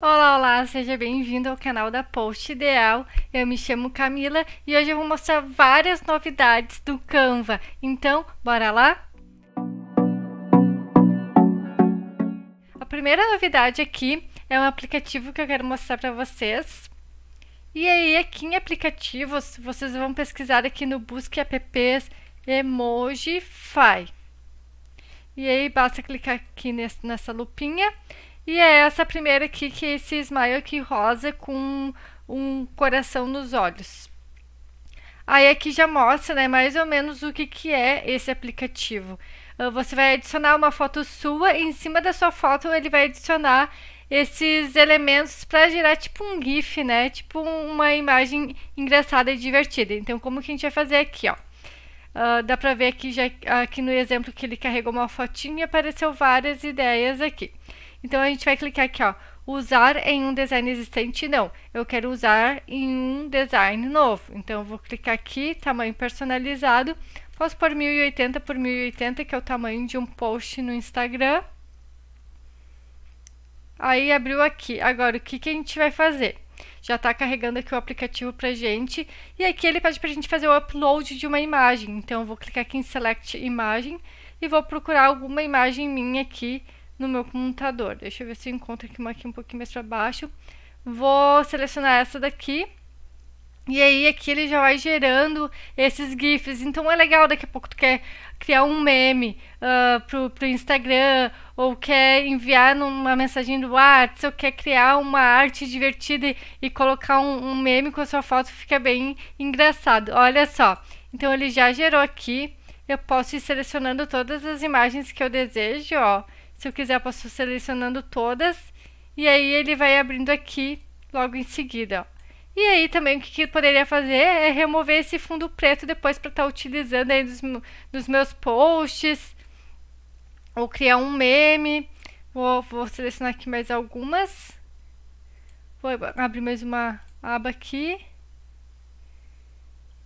Olá, olá, seja bem-vindo ao canal da Post Ideal. Eu me chamo Camila e hoje eu vou mostrar várias novidades do Canva. Então, bora lá? A primeira novidade aqui é um aplicativo que eu quero mostrar para vocês. E aí, aqui em aplicativos, vocês vão pesquisar aqui no Busque Apps Emojify. E aí, basta clicar aqui nessa lupinha e é essa primeira aqui, que é esse smile aqui rosa com um coração nos olhos. Aí aqui já mostra, né, mais ou menos o que, que é esse aplicativo. Ah, você vai adicionar uma foto sua e em cima da sua foto ele vai adicionar esses elementos para gerar tipo um GIF, né? Tipo uma imagem engraçada e divertida. Então, como que a gente vai fazer aqui, ó? Uh, dá para ver aqui já aqui no exemplo que ele carregou uma fotinha apareceu várias ideias aqui. Então a gente vai clicar aqui, ó, usar em um design existente não. Eu quero usar em um design novo. Então eu vou clicar aqui, tamanho personalizado. Posso pôr 1080 por 1080, que é o tamanho de um post no Instagram. Aí abriu aqui. Agora o que que a gente vai fazer? já está carregando aqui o aplicativo para gente. E aqui ele pede para a gente fazer o upload de uma imagem. Então, eu vou clicar aqui em Select Imagem e vou procurar alguma imagem minha aqui no meu computador. Deixa eu ver se eu encontro aqui uma aqui um pouquinho mais para baixo. Vou selecionar essa daqui e aí aqui ele já vai gerando esses GIFs. Então é legal, daqui a pouco tu quer criar um meme uh, pro, pro Instagram, ou quer enviar uma mensagem do WhatsApp, ou quer criar uma arte divertida e, e colocar um, um, meme com a sua foto, fica bem engraçado. Olha só. Então ele já gerou aqui. Eu posso ir selecionando todas as imagens que eu desejo, ó. Se eu quiser, eu posso ir selecionando todas. E aí ele vai abrindo aqui logo em seguida, ó. E aí também o que, que poderia fazer é remover esse fundo preto depois para estar tá utilizando aí nos, nos, meus posts, ou criar um meme. Vou, vou selecionar aqui mais algumas. Vou abrir mais uma aba aqui.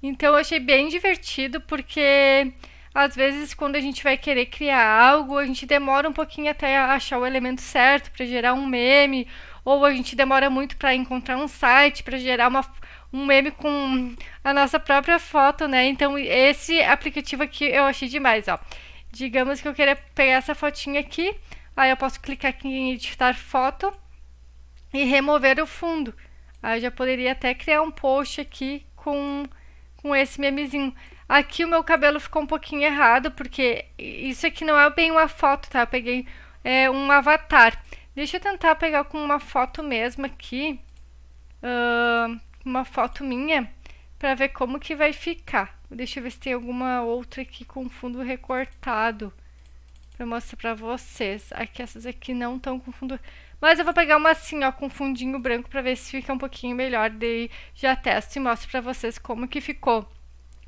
Então eu achei bem divertido porque às vezes quando a gente vai querer criar algo, a gente demora um pouquinho até achar o elemento certo para gerar um meme ou a gente demora muito para encontrar um site para gerar uma, um meme com a nossa própria foto, né? Então esse aplicativo aqui eu achei demais, ó. Digamos que eu queria pegar essa fotinha aqui, aí eu posso clicar aqui em editar foto e remover o fundo. Aí eu já poderia até criar um post aqui com, com esse memezinho. Aqui o meu cabelo ficou um pouquinho errado, porque isso aqui não é bem uma foto, tá? Eu peguei é, um avatar. Deixa eu tentar pegar com uma foto mesmo aqui. Uh, uma foto minha. Pra ver como que vai ficar. Deixa eu ver se tem alguma outra aqui com fundo recortado. Pra mostrar pra vocês. Aqui, essas aqui não estão com fundo... Mas eu vou pegar uma assim, ó, com fundinho branco pra ver se fica um pouquinho melhor. Daí já testo e mostro pra vocês como que ficou.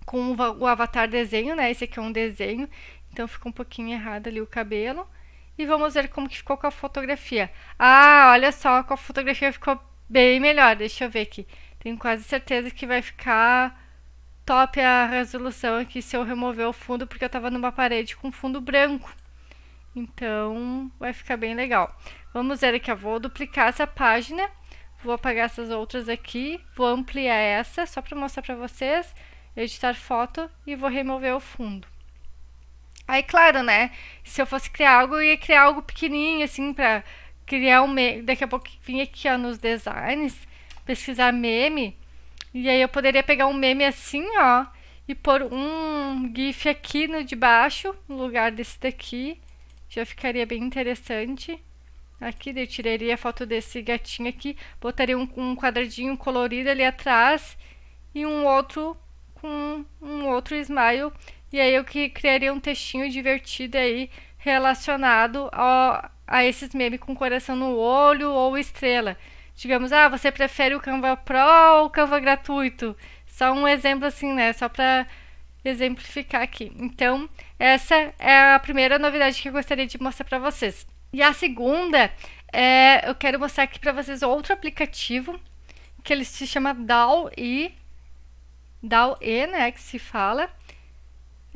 Com o avatar desenho, né? Esse aqui é um desenho. Então, ficou um pouquinho errado ali o cabelo. E vamos ver como que ficou com a fotografia. Ah, olha só, com a fotografia ficou bem melhor. Deixa eu ver aqui. Tenho quase certeza que vai ficar top a resolução aqui se eu remover o fundo, porque eu estava numa parede com fundo branco. Então, vai ficar bem legal. Vamos ver aqui, ó. vou duplicar essa página. Vou apagar essas outras aqui. Vou ampliar essa, só para mostrar para vocês. Editar foto e vou remover o fundo. Aí, claro, né? Se eu fosse criar algo, eu ia criar algo pequenininho, assim, pra criar um meme. Daqui a pouco vim aqui, ó, nos designs, pesquisar meme. E aí eu poderia pegar um meme assim, ó, e pôr um GIF aqui no de baixo, no lugar desse daqui. Já ficaria bem interessante. Aqui eu tiraria a foto desse gatinho aqui, botaria um, um, quadradinho colorido ali atrás e um outro com um outro smile e aí eu que criaria um textinho divertido aí relacionado ao, a esses memes com coração no olho ou estrela. Digamos, ah, você prefere o Canva Pro ou o Canva gratuito? Só um exemplo assim, né? Só para exemplificar aqui. Então, essa é a primeira novidade que eu gostaria de mostrar para vocês. E a segunda, é, eu quero mostrar aqui para vocês outro aplicativo que ele se chama DAO-E, DAO-E, né, que se fala,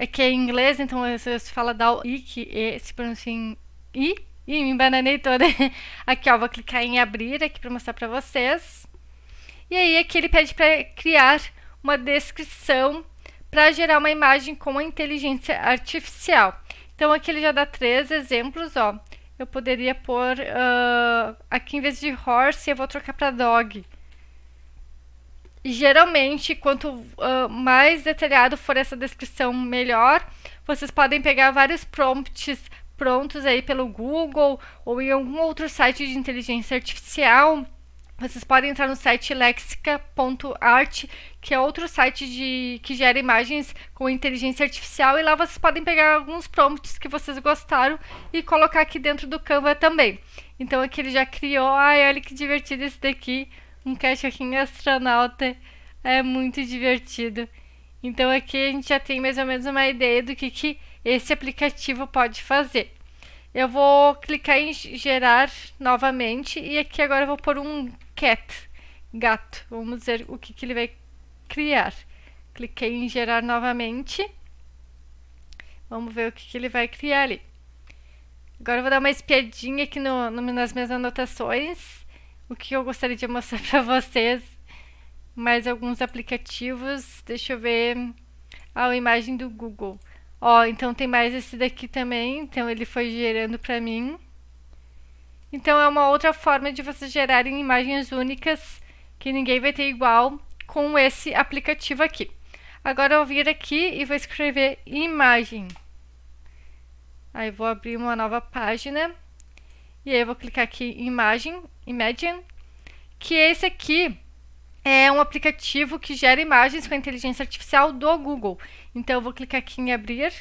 é que é em inglês, então você fala da I, que e, se pronuncia em I. Ih, me embananei toda. aqui, ó, vou clicar em abrir aqui para mostrar para vocês. E aí aqui ele pede para criar uma descrição para gerar uma imagem com a inteligência artificial. Então aqui ele já dá três exemplos, ó. Eu poderia pôr uh, aqui em vez de horse, eu vou trocar para dog geralmente, quanto uh, mais detalhado for essa descrição, melhor. Vocês podem pegar vários prompts prontos aí pelo Google ou em algum outro site de inteligência artificial. Vocês podem entrar no site lexica.art, que é outro site de, que gera imagens com inteligência artificial, e lá vocês podem pegar alguns prompts que vocês gostaram e colocar aqui dentro do Canva também. Então aqui ele já criou, ai, olha que divertido esse daqui um cachorrinho astronauta é muito divertido. Então aqui a gente já tem mais ou menos uma ideia do que, que esse aplicativo pode fazer. Eu vou clicar em gerar novamente e aqui agora eu vou pôr um cat, gato. Vamos ver o que, que ele vai criar. Cliquei em gerar novamente. Vamos ver o que, que ele vai criar ali. Agora eu vou dar uma espiadinha aqui no, no, nas minhas anotações o que eu gostaria de mostrar para vocês. Mais alguns aplicativos. Deixa eu ver a imagem do Google. Ó, então tem mais esse daqui também. Então ele foi gerando para mim. Então é uma outra forma de vocês gerarem imagens únicas que ninguém vai ter igual com esse aplicativo aqui. Agora eu vou vir aqui e vou escrever imagem. Aí vou abrir uma nova página. E aí eu vou clicar aqui em imagem, Imagine, que esse aqui é um aplicativo que gera imagens com inteligência artificial do Google. Então eu vou clicar aqui em abrir.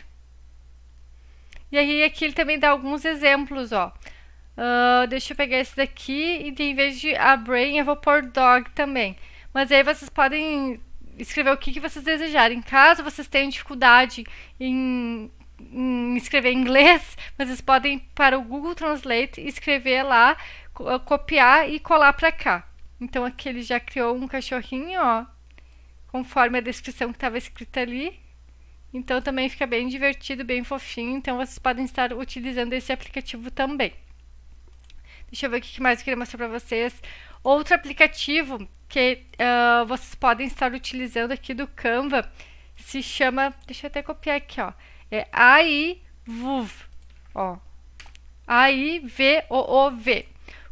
E aí aqui ele também dá alguns exemplos, ó. Uh, deixa eu pegar esse daqui e em vez de a brain eu vou pôr dog também. Mas aí vocês podem escrever o que, que vocês desejarem. Caso vocês tenham dificuldade em Hum, escrever em inglês, mas vocês podem ir para o Google Translate escrever lá, ah, copiar e colar para cá. Então aqui ele já criou um cachorrinho, ó, conforme a descrição que estava escrita ali. Então também fica bem divertido, bem fofinho. Então vocês podem estar utilizando esse aplicativo também. Deixa eu ver o que mais eu queria mostrar para vocês. Outro aplicativo que uh, vocês podem estar utilizando aqui do Canva se chama. Deixa eu até copiar aqui, ó. É vuv, Ó. v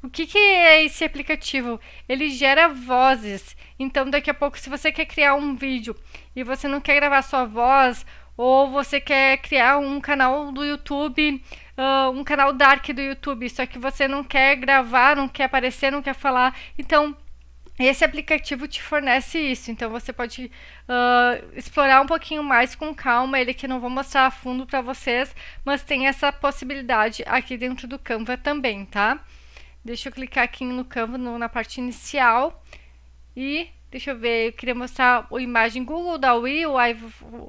O que, que é esse aplicativo? Ele gera vozes. Então, daqui a pouco, se você quer criar um vídeo e você não quer gravar sua voz, ou você quer criar um canal do YouTube, uh, um canal dark do YouTube, só que você não quer gravar, não quer aparecer, não quer falar, então esse aplicativo te fornece isso, então você pode uh, explorar um pouquinho mais com calma. Ele que não vou mostrar a fundo para vocês, mas tem essa possibilidade aqui dentro do Canva também, tá? Deixa eu clicar aqui no Canva no, na parte inicial e deixa eu ver. Eu queria mostrar a imagem Google da Wii, o,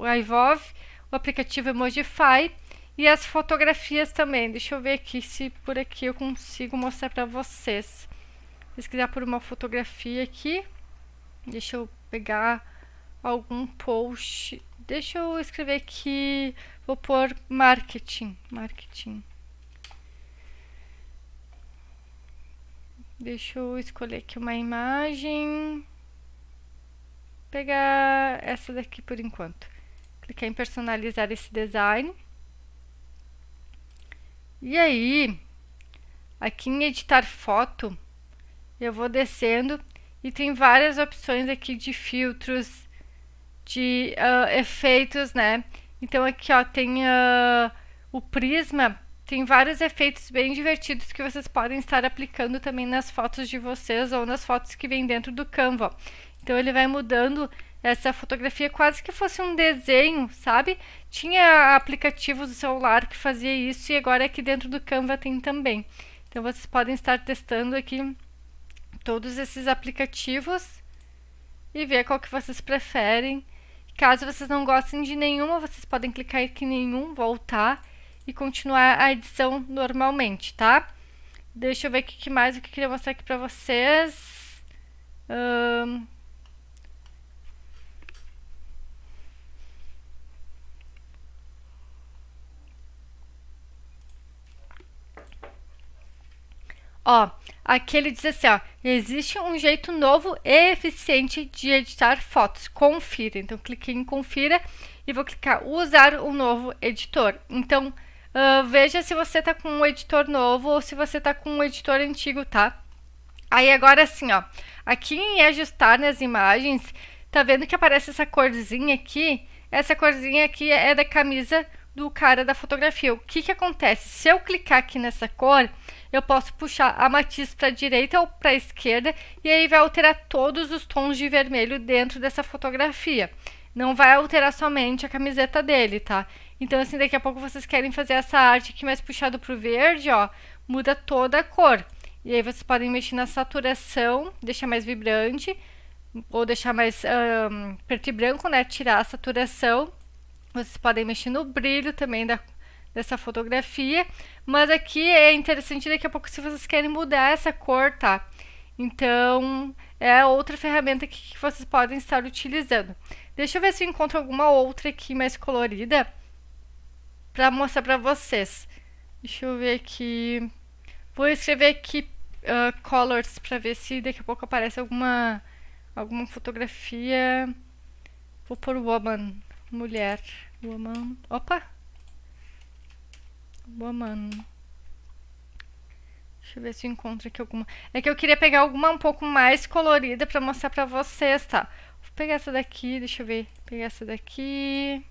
iVov, o aplicativo Emojify e as fotografias também. Deixa eu ver aqui se por aqui eu consigo mostrar para vocês pesquisar por uma fotografia aqui. Deixa eu pegar algum post. Deixa eu escrever aqui, vou pôr marketing, marketing. Deixa eu escolher aqui uma imagem. Pegar essa daqui por enquanto. Clicar em personalizar esse design. E aí, aqui em editar foto, eu vou descendo e tem várias opções aqui de filtros, de uh, efeitos, né? Então aqui ó, tem uh, o prisma, tem vários efeitos bem divertidos que vocês podem estar aplicando também nas fotos de vocês ou nas fotos que vem dentro do Canva. Então ele vai mudando essa fotografia quase que fosse um desenho, sabe? Tinha aplicativos do celular que fazia isso e agora aqui dentro do Canva tem também. Então vocês podem estar testando aqui todos esses aplicativos e ver qual que vocês preferem. Caso vocês não gostem de nenhuma, vocês podem clicar aqui em nenhum, voltar e continuar a edição normalmente, tá? Deixa eu ver o que mais eu queria mostrar aqui para vocês. Um... Ó, Aqui ele diz assim, ó, existe um jeito novo e eficiente de editar fotos. Confira. Então, clique em confira e vou clicar usar um novo editor. Então, uh, veja se você tá com um editor novo ou se você tá com um editor antigo, tá? Aí agora assim, ó, aqui em ajustar nas imagens, tá vendo que aparece essa corzinha aqui? Essa corzinha aqui é da camisa do cara da fotografia. O que que acontece? Se eu clicar aqui nessa cor, eu posso puxar a matiz para a direita ou para a esquerda e aí vai alterar todos os tons de vermelho dentro dessa fotografia. Não vai alterar somente a camiseta dele, tá? Então, assim, daqui a pouco vocês querem fazer essa arte aqui mais puxado para o verde, ó, muda toda a cor. E aí vocês podem mexer na saturação, deixar mais vibrante, ou deixar mais um, preto e branco, né, tirar a saturação. Vocês podem mexer no brilho também da dessa fotografia. Mas aqui é interessante, daqui a pouco, se vocês querem mudar essa cor, tá? Então, é outra ferramenta que, que vocês podem estar utilizando. Deixa eu ver se eu encontro alguma outra aqui mais colorida para mostrar para vocês. Deixa eu ver aqui. Vou escrever aqui uh, colors para ver se daqui a pouco aparece alguma alguma fotografia. Vou pôr woman, mulher, woman. Opa, Boa mano. Deixa eu ver se eu encontro aqui alguma. É que eu queria pegar alguma um pouco mais colorida pra mostrar pra vocês, tá? Vou pegar essa daqui, deixa eu ver. Pegar essa daqui.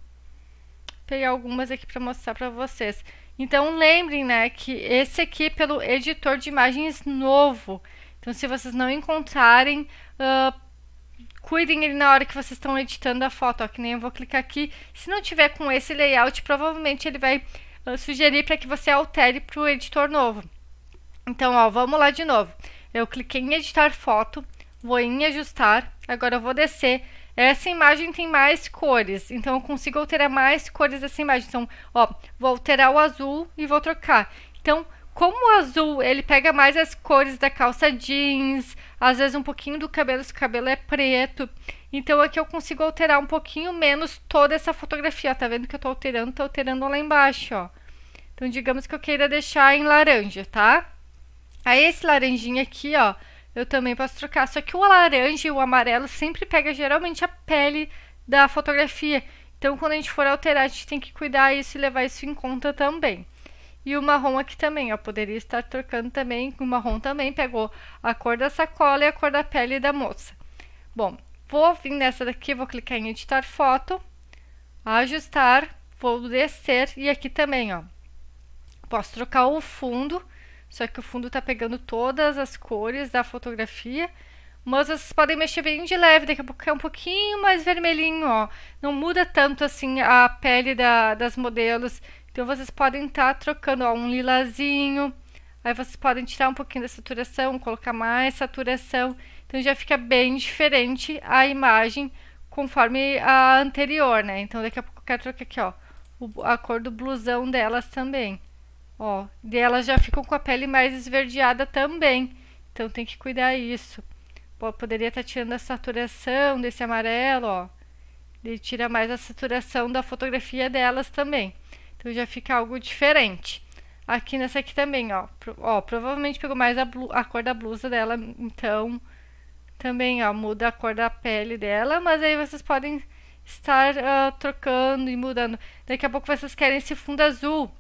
Vou pegar algumas aqui pra mostrar pra vocês. Então lembrem, né, que esse aqui é pelo editor de imagens novo. Então se vocês não encontrarem, uh, cuidem ele na hora que vocês estão editando a foto, ó, que nem eu vou clicar aqui. Se não tiver com esse layout, provavelmente ele vai sugerir para que você altere para o editor novo. Então, ó, vamos lá de novo. Eu cliquei em editar foto, vou em ajustar, agora eu vou descer. Essa imagem tem mais cores, então eu consigo alterar mais cores dessa imagem. Então, ó, vou alterar o azul e vou trocar. Então, como o azul, ele pega mais as cores da calça jeans, às vezes um pouquinho do cabelo, se o cabelo é preto. Então aqui eu consigo alterar um pouquinho menos toda essa fotografia, ó, tá vendo que eu tô alterando, tô alterando lá embaixo, ó. Então, digamos que eu queira deixar em laranja, tá? Aí, esse laranjinha aqui, ó, eu também posso trocar. Só que o laranja e o amarelo sempre pega geralmente a pele da fotografia. Então, quando a gente for alterar, a gente tem que cuidar isso e levar isso em conta também. E o marrom aqui também, ó, poderia estar trocando também, o marrom também pegou a cor da sacola e a cor da pele da moça. Bom, vou vir nessa daqui, vou clicar em editar foto, ajustar, vou descer e aqui também, ó, Posso trocar o fundo, só que o fundo está pegando todas as cores da fotografia. Mas vocês podem mexer bem de leve, daqui a pouco é um pouquinho mais vermelhinho, ó. Não muda tanto assim a pele da, das modelos. Então vocês podem estar tá trocando, ó, um lilazinho. Aí vocês podem tirar um pouquinho da saturação, colocar mais saturação. Então já fica bem diferente a imagem conforme a anterior, né? Então daqui a pouco eu quero trocar aqui, ó, a cor do blusão delas também. Ó, e elas já ficam com a pele mais esverdeada também. Então tem que cuidar isso. poderia estar tá tirando a saturação desse amarelo, ó. Ele tira mais a saturação da fotografia delas também. Então já fica algo diferente. Aqui nessa aqui também, ó. ó provavelmente pegou mais a, a cor da blusa dela, então também, ó, muda a cor da pele dela, mas aí vocês podem estar uh, trocando e mudando. Daqui a pouco vocês querem esse fundo azul.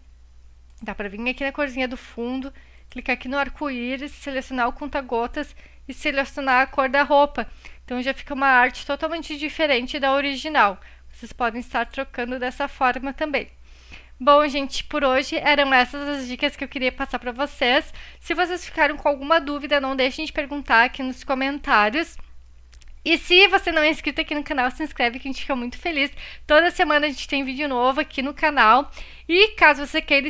Dá para vir aqui na corzinha do fundo, clicar aqui no arco-íris, selecionar o conta-gotas e selecionar a cor da roupa. Então já fica uma arte totalmente diferente da original. Vocês podem estar trocando dessa forma também. Bom, gente, por hoje eram essas as dicas que eu queria passar para vocês. Se vocês ficaram com alguma dúvida, não deixem de perguntar aqui nos comentários. E se você não é inscrito aqui no canal, se inscreve que a gente fica muito feliz. Toda semana a gente tem vídeo novo aqui no canal. E caso você queira...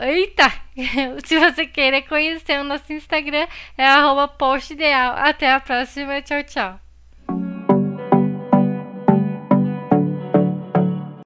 Eita! se você queira conhecer o nosso Instagram, é arroba postideal. Até a próxima. Tchau, tchau.